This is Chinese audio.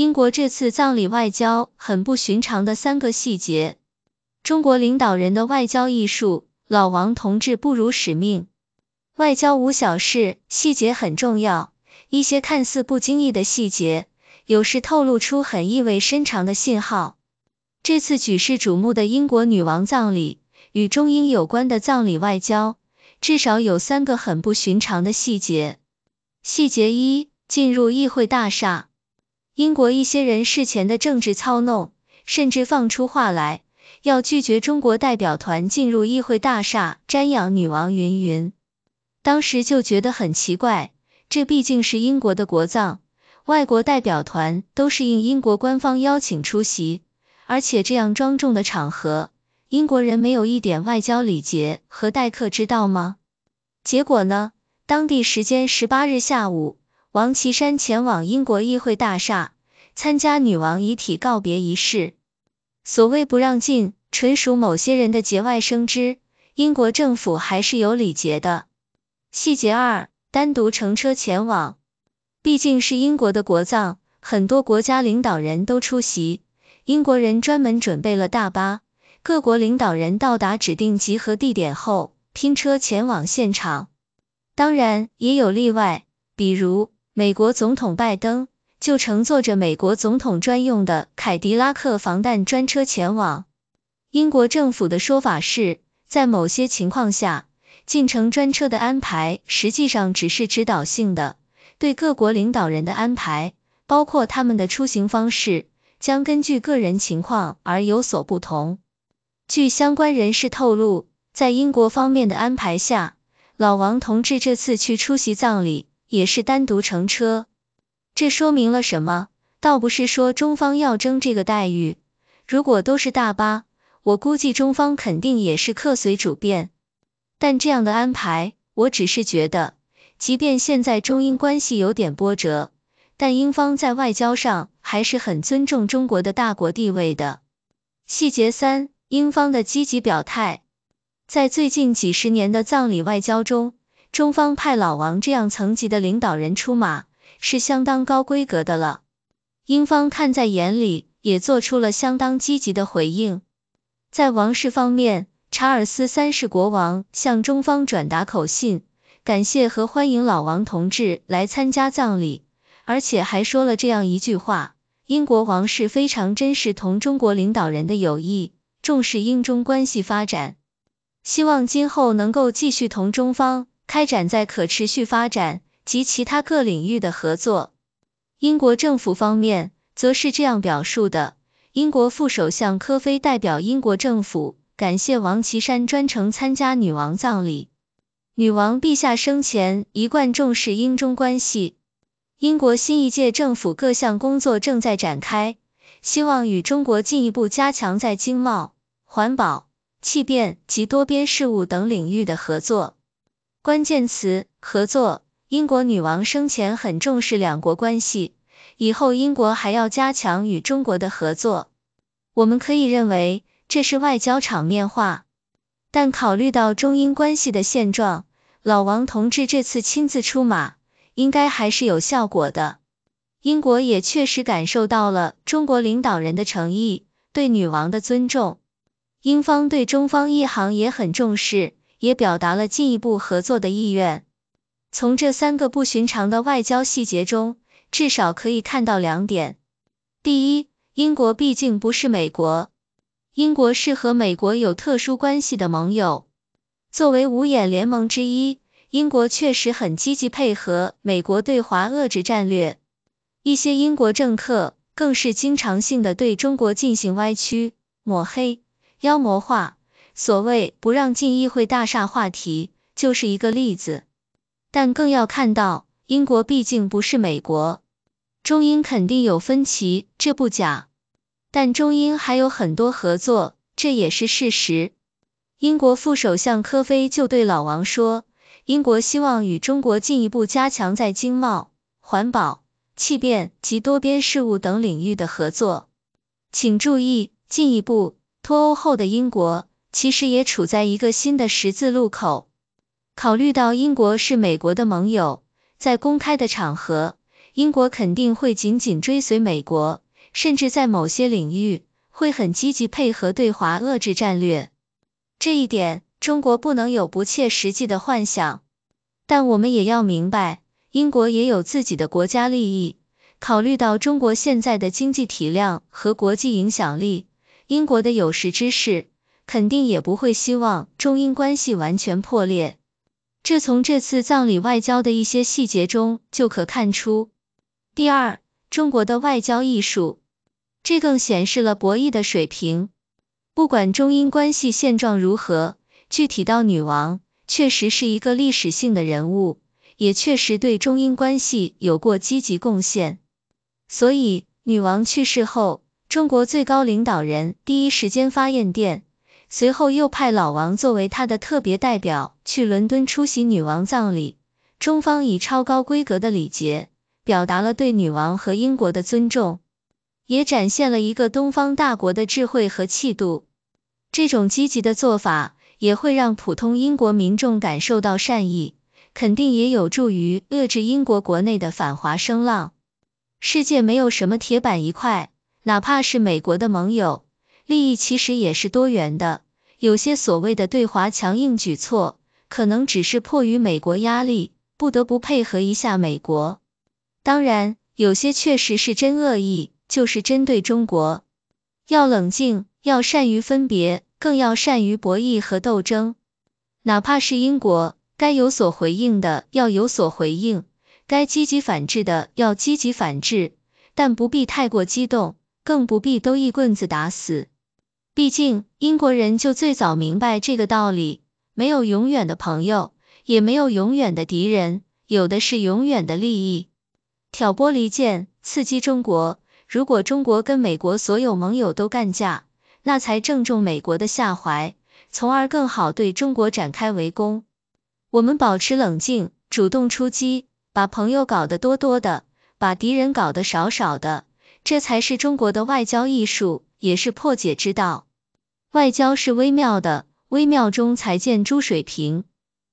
英国这次葬礼外交很不寻常的三个细节，中国领导人的外交艺术，老王同志不辱使命。外交无小事，细节很重要。一些看似不经意的细节，有时透露出很意味深长的信号。这次举世瞩目的英国女王葬礼，与中英有关的葬礼外交，至少有三个很不寻常的细节。细节一，进入议会大厦。英国一些人事前的政治操弄，甚至放出话来要拒绝中国代表团进入议会大厦瞻仰女王，云云。当时就觉得很奇怪，这毕竟是英国的国葬，外国代表团都是应英国官方邀请出席，而且这样庄重的场合，英国人没有一点外交礼节和待客之道吗？结果呢？当地时间十八日下午。王岐山前往英国议会大厦参加女王遗体告别仪式。所谓不让进，纯属某些人的节外生枝。英国政府还是有礼节的。细节二：单独乘车前往，毕竟是英国的国葬，很多国家领导人都出席。英国人专门准备了大巴，各国领导人到达指定集合地点后，拼车前往现场。当然也有例外，比如。美国总统拜登就乘坐着美国总统专用的凯迪拉克防弹专车前往。英国政府的说法是在某些情况下，进城专车的安排实际上只是指导性的。对各国领导人的安排，包括他们的出行方式，将根据个人情况而有所不同。据相关人士透露，在英国方面的安排下，老王同志这次去出席葬礼。也是单独乘车，这说明了什么？倒不是说中方要争这个待遇，如果都是大巴，我估计中方肯定也是客随主便。但这样的安排，我只是觉得，即便现在中英关系有点波折，但英方在外交上还是很尊重中国的大国地位的。细节三，英方的积极表态，在最近几十年的葬礼外交中。中方派老王这样层级的领导人出马，是相当高规格的了。英方看在眼里，也做出了相当积极的回应。在王室方面，查尔斯三世国王向中方转达口信，感谢和欢迎老王同志来参加葬礼，而且还说了这样一句话：英国王室非常珍视同中国领导人的友谊，重视英中关系发展，希望今后能够继续同中方。开展在可持续发展及其他各领域的合作。英国政府方面则是这样表述的：英国副首相科菲代表英国政府感谢王岐山专程参加女王葬礼。女王陛下生前一贯重视英中关系。英国新一届政府各项工作正在展开，希望与中国进一步加强在经贸、环保、气变及多边事务等领域的合作。关键词：合作。英国女王生前很重视两国关系，以后英国还要加强与中国的合作。我们可以认为这是外交场面话，但考虑到中英关系的现状，老王同志这次亲自出马，应该还是有效果的。英国也确实感受到了中国领导人的诚意，对女王的尊重，英方对中方一行也很重视。也表达了进一步合作的意愿。从这三个不寻常的外交细节中，至少可以看到两点：第一，英国毕竟不是美国，英国是和美国有特殊关系的盟友。作为五眼联盟之一，英国确实很积极配合美国对华遏制战略。一些英国政客更是经常性的对中国进行歪曲、抹黑、妖魔化。所谓不让进议会大厦话题就是一个例子，但更要看到，英国毕竟不是美国，中英肯定有分歧，这不假，但中英还有很多合作，这也是事实。英国副首相科菲就对老王说：“英国希望与中国进一步加强在经贸、环保、气变及多边事务等领域的合作。”请注意，进一步脱欧后的英国。其实也处在一个新的十字路口。考虑到英国是美国的盟友，在公开的场合，英国肯定会紧紧追随美国，甚至在某些领域会很积极配合对华遏制战略。这一点，中国不能有不切实际的幻想。但我们也要明白，英国也有自己的国家利益。考虑到中国现在的经济体量和国际影响力，英国的有识之士。肯定也不会希望中英关系完全破裂，这从这次葬礼外交的一些细节中就可看出。第二，中国的外交艺术，这更显示了博弈的水平。不管中英关系现状如何，具体到女王，确实是一个历史性的人物，也确实对中英关系有过积极贡献。所以，女王去世后，中国最高领导人第一时间发唁电。随后又派老王作为他的特别代表去伦敦出席女王葬礼，中方以超高规格的礼节，表达了对女王和英国的尊重，也展现了一个东方大国的智慧和气度。这种积极的做法，也会让普通英国民众感受到善意，肯定也有助于遏制英国国内的反华声浪。世界没有什么铁板一块，哪怕是美国的盟友。利益其实也是多元的，有些所谓的对华强硬举措，可能只是迫于美国压力，不得不配合一下美国。当然，有些确实是真恶意，就是针对中国。要冷静，要善于分别，更要善于博弈和斗争。哪怕是英国，该有所回应的要有所回应，该积极反制的要积极反制，但不必太过激动，更不必都一棍子打死。毕竟，英国人就最早明白这个道理：没有永远的朋友，也没有永远的敌人，有的是永远的利益。挑拨离间，刺激中国。如果中国跟美国所有盟友都干架，那才正中美国的下怀，从而更好对中国展开围攻。我们保持冷静，主动出击，把朋友搞得多多的，把敌人搞得少少的。这才是中国的外交艺术，也是破解之道。外交是微妙的，微妙中才见诸水平。